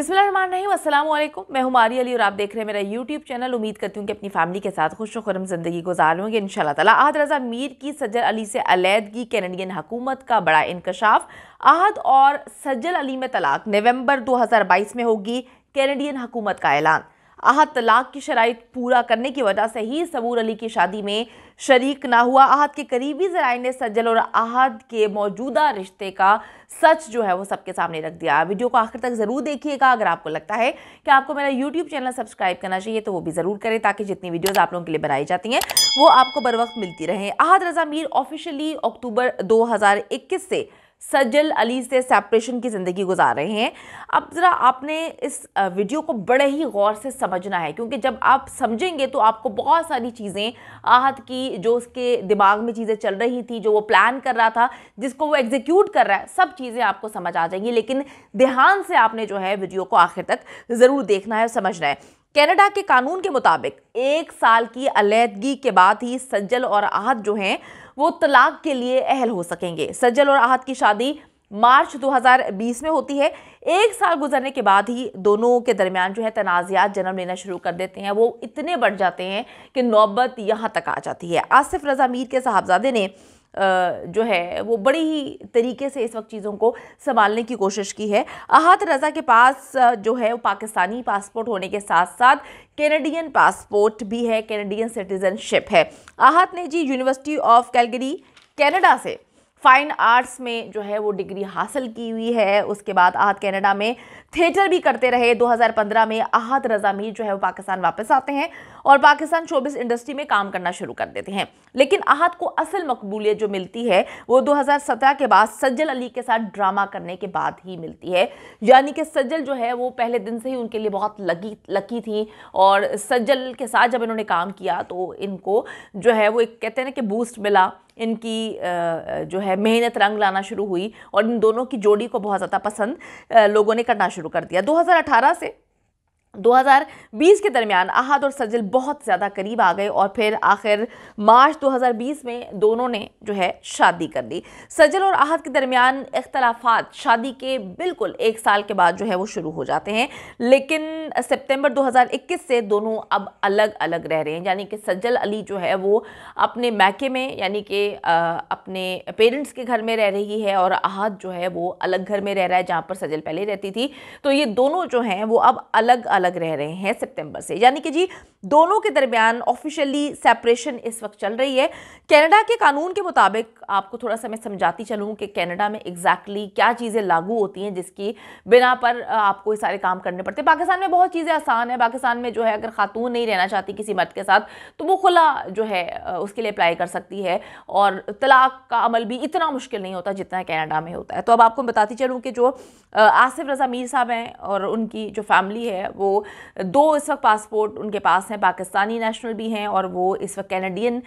बिस्मिल्लाम मैं हूं मारी अली और आप देख रहे हैं मेरा यूट्यूब चैनल उम्मीद करती हूँ कि अपनी फैमिली के साथ खुश वरम ज़िंदगी गुजार लूँगे इन ताला आहद रजा मीर की सज्जल अली से अलीदगी कैनेडियन हुकूमत का बड़ा इंकशाफ आहद और सज्जल अली में तलाक नवंबर 2022 में होगी कैनेडियन हुकूमत का ऐलान आहत तलाक की शराइ पूरा करने की वजह से ही सबूर अली की शादी में शरीक ना हुआ आहद के करीबी जराए ने सज्जल और आहद के मौजूदा रिश्ते का सच जो है वो सबके सामने रख दिया वीडियो को आखिर तक ज़रूर देखिएगा अगर आपको लगता है कि आपको मेरा यूट्यूब चैनल सब्सक्राइब करना चाहिए तो वो भी ज़रूर करें ताकि जितनी वीडियोज़ आप लोगों के लिए बनाई जाती हैं वो आपको बर वक्त मिलती रहे आहद रजा मीर ऑफिशियली अक्टूबर दो से सज्जल अली से सेपरेशन की ज़िंदगी गुजार रहे हैं अब ज़रा आपने इस वीडियो को बड़े ही गौर से समझना है क्योंकि जब आप समझेंगे तो आपको बहुत सारी चीज़ें आहत की जो उसके दिमाग में चीज़ें चल रही थी जो वो प्लान कर रहा था जिसको वो एग्जीक्यूट कर रहा है सब चीज़ें आपको समझ आ जाएंगी लेकिन ध्यान से आपने जो है वीडियो को आखिर तक ज़रूर देखना है और समझना है कैनेडा के कानून के मुताबिक एक साल की अलीहदगी के बाद ही सज्जल और आहत जो हैं वो तलाक के लिए अहल हो सकेंगे सज्जल और आहत की शादी मार्च 2020 में होती है एक साल गुजरने के बाद ही दोनों के दरमियान जो है तनाज़ात जन्म लेना शुरू कर देते हैं वो इतने बढ़ जाते हैं कि नौबत यहाँ तक आ जाती है आसिफ रजा मीर के साहबजादे ने जो है वो बड़ी ही तरीके से इस वक्त चीज़ों को संभालने की कोशिश की है अहत रज़ा के पास जो है वो पाकिस्तानी पासपोर्ट होने के साथ साथ कैनेडियन पासपोर्ट भी है कैनेडियन सिटीज़नशिप है अहत ने ji university of Calgary Canada से फ़ाइन आर्ट्स में जो है वो डिग्री हासिल की हुई है उसके बाद आहत कैनेडा में थिएटर भी करते रहे 2015 में अहद रजा मीर जो है वो पाकिस्तान वापस आते हैं और पाकिस्तान शोबिस इंडस्ट्री में काम करना शुरू कर देते हैं लेकिन अहद को असल मकबूलियत जो मिलती है वो 2017 के बाद सज्जल अली के साथ ड्रामा करने के बाद ही मिलती है यानी कि सज्जल जो है वो पहले दिन से ही उनके लिए बहुत लगी लकी थी और सज्जल के साथ जब इन्होंने काम किया तो इनको जो है वो एक कहते हैं ना कि बूस्ट मिला इनकी जो है मेहनत रंग लाना शुरू हुई और इन दोनों की जोड़ी को बहुत ज़्यादा पसंद लोगों ने करना शुरू शुरू कर दिया 2018 से 2020 के दरमियान आहद और सजल बहुत ज़्यादा करीब आ गए और फिर आखिर मार्च 2020 में दोनों ने जो है शादी कर ली सजल और आहद के दरमियान इख्तलाफात शादी के बिल्कुल एक साल के बाद जो है वो शुरू हो जाते हैं लेकिन सितंबर 2021 से दोनों अब अलग अलग रह रहे हैं यानी कि सजल अली जो है वो अपने मैके में यानी कि अपने पेरेंट्स के घर में रह रही है और अहद जो है वो अलग घर में रह रहा है जहाँ पर सजल पहले रहती थी तो ये दोनों जो हैं वो अब अलग अलग रह रहे हैं सितंबर से यानी कि जी दोनों के दरमियान ऑफिशियली सेपरेशन इस वक्त चल रही है कनाडा के कानून के मुताबिक आपको थोड़ा सा मैं समझाती चलूँ कि कनाडा में एग्जैक्टली exactly क्या चीज़ें लागू होती हैं जिसकी बिना पर आपको ये सारे काम करने पड़ते हैं पाकिस्तान में बहुत चीज़ें आसान है पाकिस्तान में जो है अगर खातून नहीं रहना चाहती किसी मर्द के साथ तो वो खुला जो है उसके लिए अप्लाई कर सकती है और तलाक का अमल भी इतना मुश्किल नहीं होता जितना कैनेडा में होता है तो अब आपको बताती चलूँ कि जो आसिफ रज़ा मीर साहब हैं और उनकी जो फैमिली है वो वो दो इस वक्त पासपोर्ट उनके पास हैं पाकिस्तानी नेशनल भी हैं और वो इस वक्त कैनेडियन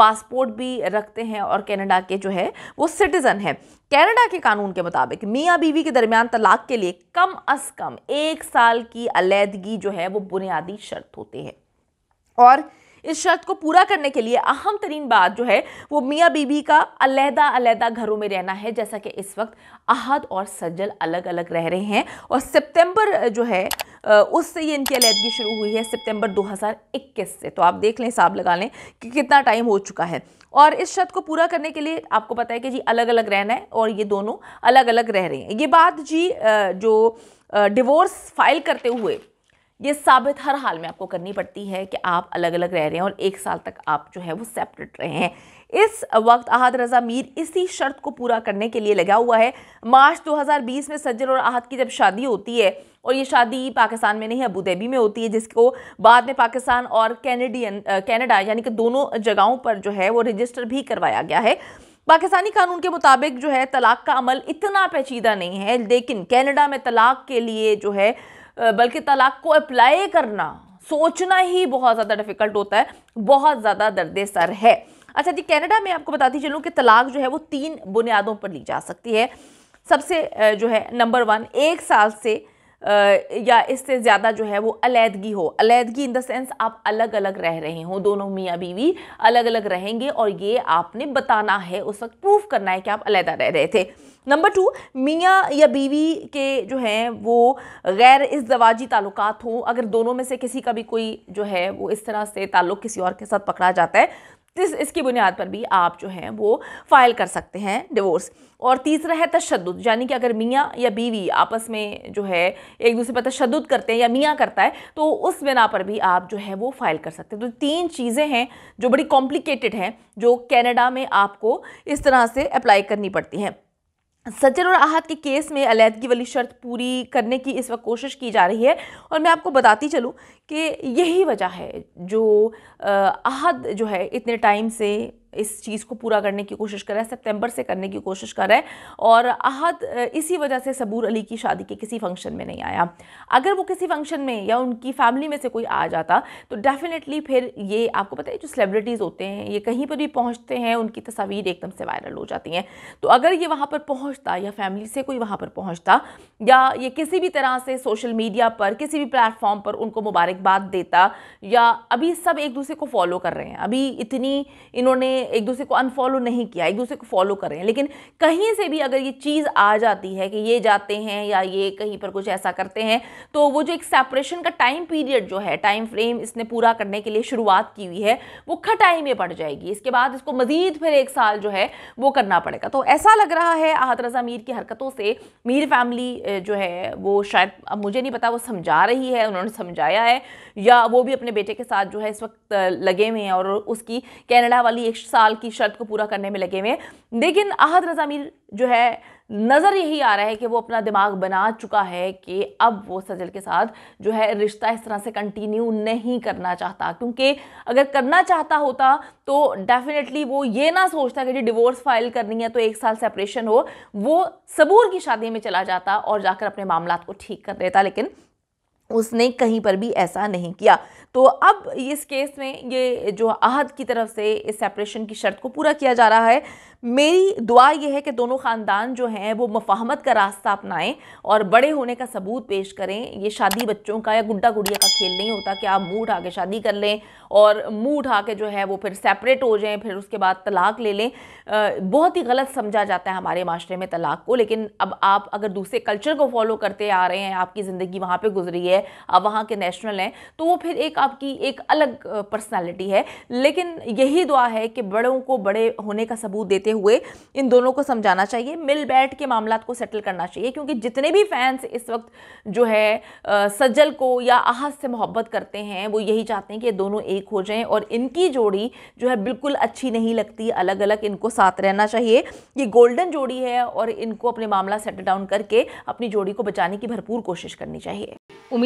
पासपोर्ट भी रखते हैं और कैनेडा के जो है वो सिटीज़न हैं कैनेडा के कानून के मुताबिक मियाँ बीवी के दरमियान तलाक के लिए कम अज़ कम एक साल की अलीहदगी जो है वो बुनियादी शर्त होती है और इस शर्त को पूरा करने के लिए अहम तरीन बात जो है वो मियाँ बीबी का अलहदा अलहदा घरों में रहना है जैसा कि इस वक्त अहद और सज्जल अलग अलग रह रहे हैं और सितंबर जो है उससे ये इनकी अलहदगी शुरू हुई है सितंबर 2021 से तो आप देख लें हिसाब लगा लें कि कितना टाइम हो चुका है और इस शर्त को पूरा करने के लिए आपको पता है कि जी अलग अलग रहना है और ये दोनों अलग अलग रह रहे हैं ये बात जी जो डिवोर्स फाइल करते हुए ये साबित हर हाल में आपको करनी पड़ती है कि आप अलग अलग रह रहे हैं और एक साल तक आप जो है वो सेपरेट रहे हैं इस वक्त आहद रजा मीर इसी शर्त को पूरा करने के लिए लगा हुआ है मार्च 2020 में सज्जल और आहद की जब शादी होती है और ये शादी पाकिस्तान में नहीं अबूदेबी में होती है जिसको बाद में पाकिस्तान और कैनेडियन कैनेडा यानी कि दोनों जगहों पर जो है वो रजिस्टर भी करवाया गया है पाकिस्तानी कानून के मुताबिक जो है तलाक का अमल इतना पेचीदा नहीं है लेकिन कैनेडा में तलाक के लिए जो है बल्कि तलाक को अप्लाई करना सोचना ही बहुत ज़्यादा डिफ़िकल्ट होता है बहुत ज़्यादा दर्द सर है अच्छा जी कैनेडा में आपको बताती चलूँ कि तलाक जो है वो तीन बुनियादों पर ली जा सकती है सबसे जो है नंबर वन एक साल से या इससे ज़्यादा जो है वो अलीहदगी हो अलीहदगी इन द सेंस आप अलग अलग रह रहे हों दोनों मियाँ बीवी अलग अलग रहेंगे और ये आपने बताना है उस वक्त प्रूफ करना है कि आप अलीहदा रह रहे थे नंबर टू मियाँ या बीवी के जो हैं वो गैर इस दवाजी ताल्लुक हों अगर दोनों में से किसी का भी कोई जो है वो इस तरह से ताल्लुक़ किसी और के साथ पकड़ा जाता है इस इसकी बुनियाद पर भी आप जो हैं वो फ़ाइल कर सकते हैं डिवोर्स और तीसरा है तशद यानी कि अगर मियाँ या बीवी आपस में जो है एक दूसरे पर तशद करते हैं या मियाँ करता है तो उस बिना पर भी आप जो है वो फ़ाइल कर सकते हैं तो तीन चीज़ें हैं जो बड़ी कॉम्प्लिकेटेड हैं जो कैनेडा में आपको इस तरह से अप्लाई करनी पड़ती हैं सज्जन और आहत के केस में अलीहदगी वाली शर्त पूरी करने की इस वक्त कोशिश की जा रही है और मैं आपको बताती चलूँ कि यही वजह है जो आहद जो है इतने टाइम से इस चीज़ को पूरा करने की कोशिश कर रहा है सितंबर से करने की कोशिश कर रहा है और अहद इसी वजह से सबूर अली की शादी के किसी फंक्शन में नहीं आया अगर वो किसी फंक्शन में या उनकी फैमिली में से कोई आ जाता तो डेफ़िनेटली फिर ये आपको पता है जो सेलिब्रिटीज़ होते हैं ये कहीं पर भी पहुँचते हैं उनकी तस्वीर एकदम से वायरल हो जाती हैं तो अगर ये वहाँ पर पहुँचता या फैमिली से कोई वहाँ पर पहुँचता या ये किसी भी तरह से सोशल मीडिया पर किसी भी प्लेटफॉर्म पर उनको मुबारकबाद देता या अभी सब एक दूसरे को फॉलो कर रहे हैं अभी इतनी इन्होंने एक दूसरे को अनफॉलो नहीं किया एक दूसरे को फॉलो कर रहे हैं लेकिन कहीं से भी अगर ये चीज़ आ जाती है कि ये जाते हैं या ये कहीं पर कुछ ऐसा करते हैं तो वो जो एक सेपरेशन का टाइम पीरियड जो है टाइम फ्रेम इसने पूरा करने के लिए शुरुआत की हुई है वो खटाई में पड़ जाएगी इसके बाद इसको मज़ीद फिर एक साल जो है वो करना पड़ेगा तो ऐसा लग रहा है आहत रजा मीर की हरकतों से मीर फैमिली जो है वो शायद अब मुझे नहीं पता वो समझा रही है उन्होंने समझाया है या वो भी अपने बेटे के साथ जो है इस वक्त लगे हुए हैं और उसकी कैनेडा वाली एक साल की शर्त को पूरा करने में लगे हुए लेकिन अहद रजा मीर जो है नज़र यही आ रहा है कि वो अपना दिमाग बना चुका है कि अब वो सजल के साथ जो है रिश्ता इस तरह से कंटिन्यू नहीं करना चाहता क्योंकि अगर करना चाहता होता तो डेफिनेटली वो ये ना सोचता कि जी डिवोर्स फाइल करनी है तो एक साल सेपरेशन हो वो सबूर की शादी में चला जाता और जाकर अपने मामला को ठीक कर देता लेकिन उसने कहीं पर भी ऐसा नहीं किया तो अब इस केस में ये जो अहद की तरफ से इस सेपरेशन की शर्त को पूरा किया जा रहा है मेरी दुआ यह है कि दोनों ख़ानदान जो हैं वो मफाहमत का रास्ता अपनाएं और बड़े होने का सबूत पेश करें ये शादी बच्चों का या गुड्डा गुड़िया का खेल नहीं होता कि आप मुँह उठा के शादी कर लें और मुँह उठा के जो है वो फिर सेपरेट हो जाएं फिर उसके बाद तलाक ले लें बहुत ही गलत समझा जाता है हमारे माशरे में तलाक को लेकिन अब आप अगर दूसरे कल्चर को फॉलो करते आ रहे हैं आपकी ज़िंदगी वहाँ पर गुजरी है है आप वहाँ के नेशनल हैं तो वो फिर एक आपकी एक अलग पर्सनैलिटी है लेकिन यही दुआ है कि बड़ों को बड़े होने का सबूत देते हुए इन दोनों को समझाना चाहिए मिल बैठ के मामला को सेटल करना चाहिए क्योंकि जितने भी फैंस इस वक्त जो है सज्जल को या आहत से मोहब्बत करते हैं वो यही चाहते हैं कि दोनों एक हो जाएं और इनकी जोड़ी जो है बिल्कुल अच्छी नहीं लगती अलग अलग इनको साथ रहना चाहिए ये गोल्डन जोड़ी है और इनको अपने मामला सेटल डाउन करके अपनी जोड़ी को बचाने की भरपूर कोशिश करनी चाहिए उम्मीद